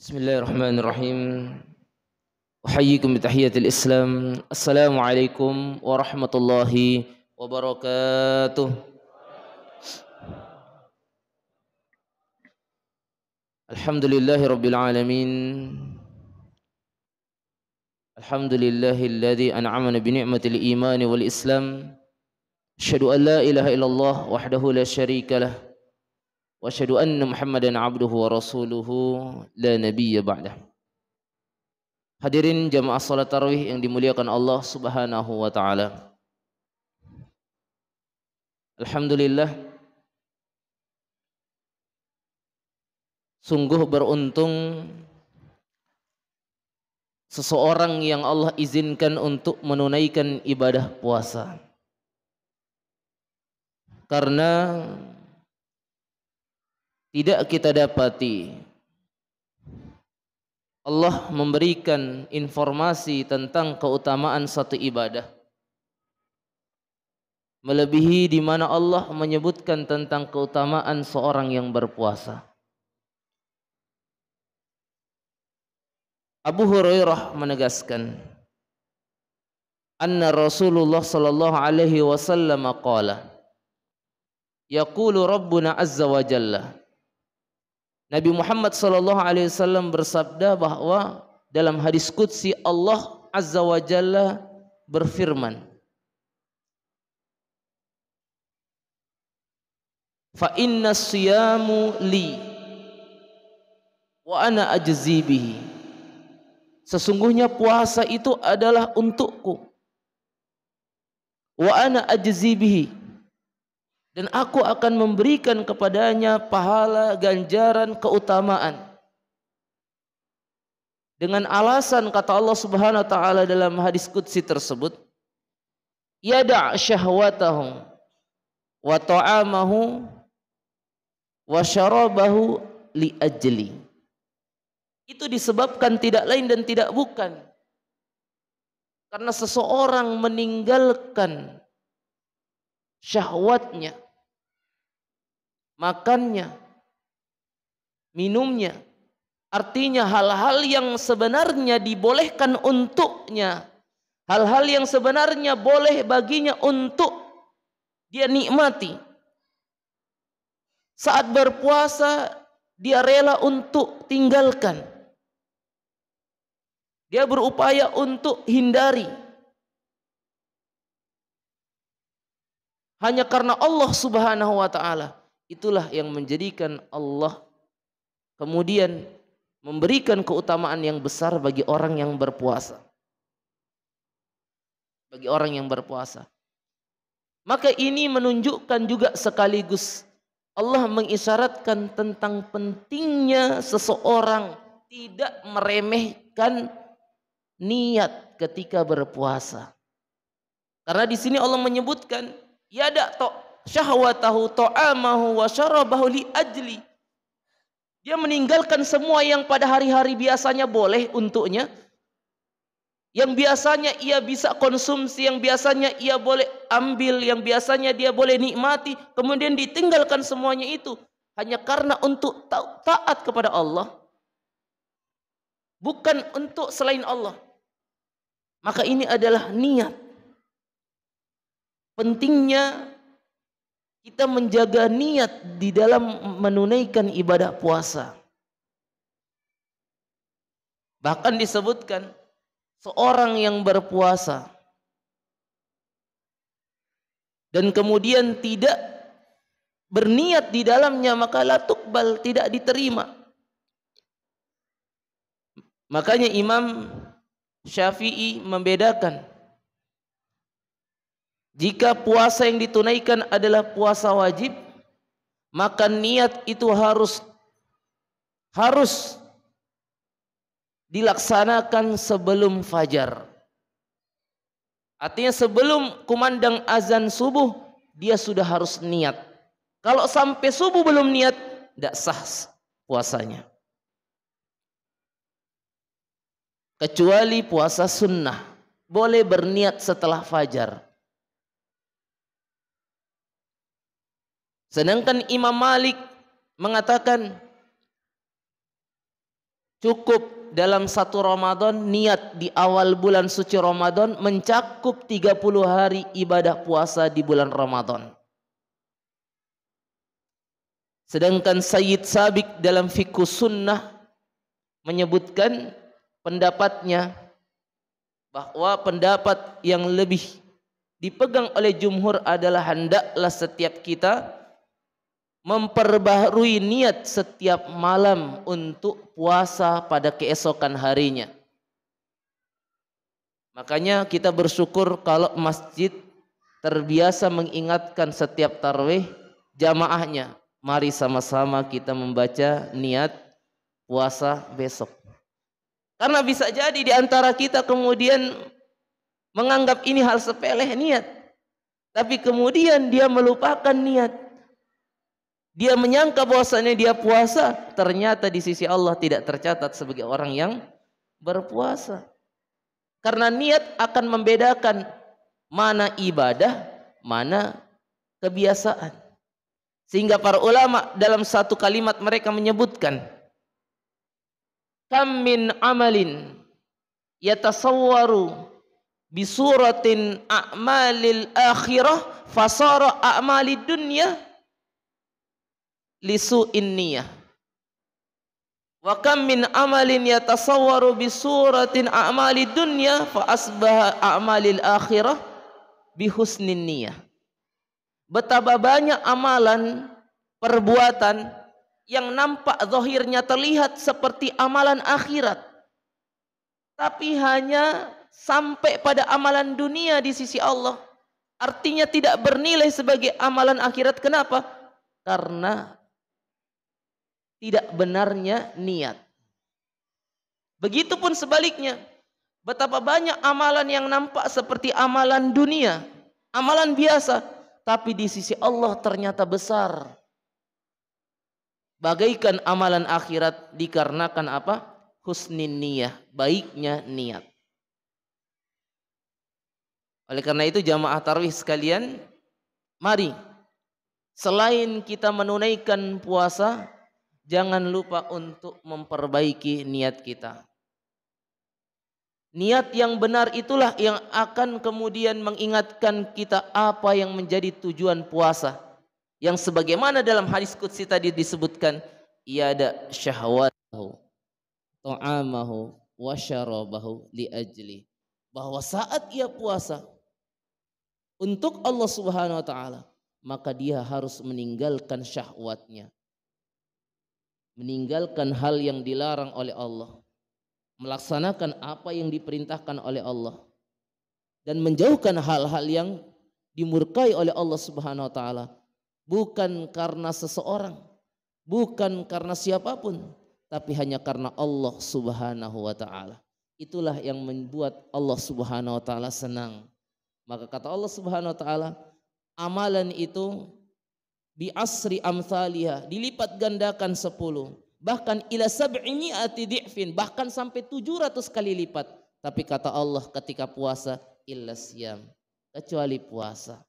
بسم الله الرحمن الرحيم أحييكم بتحية الإسلام السلام عليكم ورحمة الله وبركاته الحمد لله رب العالمين الحمد لله الذي أنعمنا بنعمة الإيمان والإسلام أشهد أن لا إله إلا الله وحده لا شريك له واشهد ان محمدا عبده ورسوله لا نبي بعده Hadirin jamaah salat tarawih yang dimuliakan Allah Subhanahu wa taala. Alhamdulillah sungguh beruntung seseorang yang Allah izinkan untuk menunaikan ibadah puasa. Karena tidak kita dapati Allah memberikan informasi tentang keutamaan satu ibadah melebihi di mana Allah menyebutkan tentang keutamaan seorang yang berpuasa. Abu Hurairah menegaskan anna Rasulullah sallallahu alaihi wasallam qala yaqulu rabbuna azza wa jalla Nabi Muhammad sallallahu alaihi wasallam bersabda bahwa dalam hadis qudsi Allah azza wa jalla berfirman Fa inna siyamu li wa ana ajzi bihi Sesungguhnya puasa itu adalah untukku wa ana ajzi bihi dan aku akan memberikan kepadanya pahala ganjaran keutamaan dengan alasan kata Allah Subhanahu wa taala dalam hadis qudsi tersebut yada syahwatahu wa ta'amahu wa syarabahu li ajli itu disebabkan tidak lain dan tidak bukan karena seseorang meninggalkan syahwatnya, makannya, minumnya. Artinya hal-hal yang sebenarnya dibolehkan untuknya. Hal-hal yang sebenarnya boleh baginya untuk dia nikmati. Saat berpuasa dia rela untuk tinggalkan. Dia berupaya untuk hindari. hanya karena Allah Subhanahu wa taala. Itulah yang menjadikan Allah kemudian memberikan keutamaan yang besar bagi orang yang berpuasa. Bagi orang yang berpuasa. Maka ini menunjukkan juga sekaligus Allah mengisyaratkan tentang pentingnya seseorang tidak meremehkan niat ketika berpuasa. Karena di sini Allah menyebutkan yada to syahwatahu ta'amahu wa syarabahu li ajli dia meninggalkan semua yang pada hari-hari biasanya boleh untuknya. Yang biasanya ia bisa konsumsi, yang biasanya ia boleh ambil, yang biasanya dia boleh nikmati, kemudian ditinggalkan semuanya itu hanya karena untuk taat kepada Allah. Bukan untuk selain Allah. Maka ini adalah niat pentingnya kita menjaga niat di dalam menunaikan ibadah puasa. Bahkan disebutkan seorang yang berpuasa dan kemudian tidak berniat di dalamnya maka la tukbal tidak diterima. Makanya Imam Syafi'i membedakan jika puasa yang ditunaikan adalah puasa wajib, maka niat itu harus harus dilaksanakan sebelum fajar. Artinya sebelum kumandang azan subuh dia sudah harus niat. Kalau sampai subuh belum niat, tidak sah puasanya. Kecuali puasa sunnah. Boleh berniat setelah fajar. Sedangkan Imam Malik mengatakan cukup dalam satu Ramadan niat di awal bulan suci Ramadan mencakup 30 hari ibadah puasa di bulan Ramadan. Sedangkan Sayyid Sabik dalam Fikus Sunnah menyebutkan pendapatnya bahwa pendapat yang lebih dipegang oleh jumhur adalah hendaklah setiap kita memperbaharui niat setiap malam untuk puasa pada keesokan harinya. Makanya kita bersyukur kalau masjid terbiasa mengingatkan setiap tarwih jamaahnya. Mari sama-sama kita membaca niat puasa besok. Karena bisa jadi di antara kita kemudian menganggap ini hal sepele niat. Tapi kemudian dia melupakan niat dia menyangka bahwasanya dia puasa, ternyata di sisi Allah tidak tercatat sebagai orang yang berpuasa. Karena niat akan membedakan mana ibadah, mana kebiasaan. Sehingga para ulama dalam satu kalimat mereka menyebutkan kam min amalin yatasawwaru bisuratin a'malil akhirah fasara a'malid dunya lisu inniyah wa kam min amalin yatasawwaru bi suratin a'mali dunya fa asbaha a'malil akhirah bi husnin niyah betapa banyak amalan perbuatan yang nampak zahirnya terlihat seperti amalan akhirat tapi hanya sampai pada amalan dunia di sisi Allah artinya tidak bernilai sebagai amalan akhirat kenapa karena tidak benarnya niat. Begitupun sebaliknya, betapa banyak amalan yang nampak seperti amalan dunia, amalan biasa, tapi di sisi Allah ternyata besar. Bagaikan amalan akhirat dikarenakan apa? Husnin niyah, baiknya niat. Oleh karena itu jamaah tarwih sekalian, mari selain kita menunaikan puasa, jangan lupa untuk memperbaiki niat kita. Niat yang benar itulah yang akan kemudian mengingatkan kita apa yang menjadi tujuan puasa. Yang sebagaimana dalam hadis Qudsi tadi disebutkan, iada syahwatahu, ta'amahu, wa syarabahu li ajli. Bahwa saat ia puasa untuk Allah Subhanahu wa taala, maka dia harus meninggalkan syahwatnya, meninggalkan hal yang dilarang oleh Allah, melaksanakan apa yang diperintahkan oleh Allah, dan menjauhkan hal-hal yang dimurkai oleh Allah Subhanahu wa Ta'ala, bukan karena seseorang, bukan karena siapapun, tapi hanya karena Allah Subhanahu wa Ta'ala. Itulah yang membuat Allah Subhanahu wa Ta'ala senang. Maka kata Allah Subhanahu wa Ta'ala, amalan itu bi asri amthaliha dilipat gandakan 10 bahkan ila sab'ini ini bahkan sampai 700 kali lipat tapi kata Allah ketika puasa illa siam kecuali puasa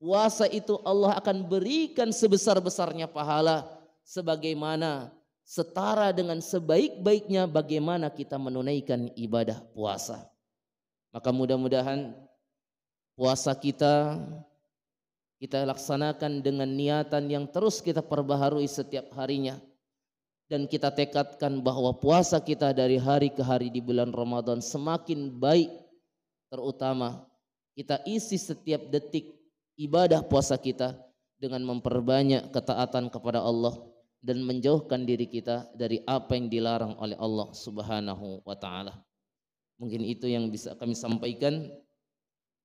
puasa itu Allah akan berikan sebesar-besarnya pahala sebagaimana setara dengan sebaik-baiknya bagaimana kita menunaikan ibadah puasa maka mudah-mudahan puasa kita kita laksanakan dengan niatan yang terus kita perbaharui setiap harinya. Dan kita tekadkan bahwa puasa kita dari hari ke hari di bulan Ramadan semakin baik. Terutama kita isi setiap detik ibadah puasa kita dengan memperbanyak ketaatan kepada Allah dan menjauhkan diri kita dari apa yang dilarang oleh Allah Subhanahu wa taala. Mungkin itu yang bisa kami sampaikan.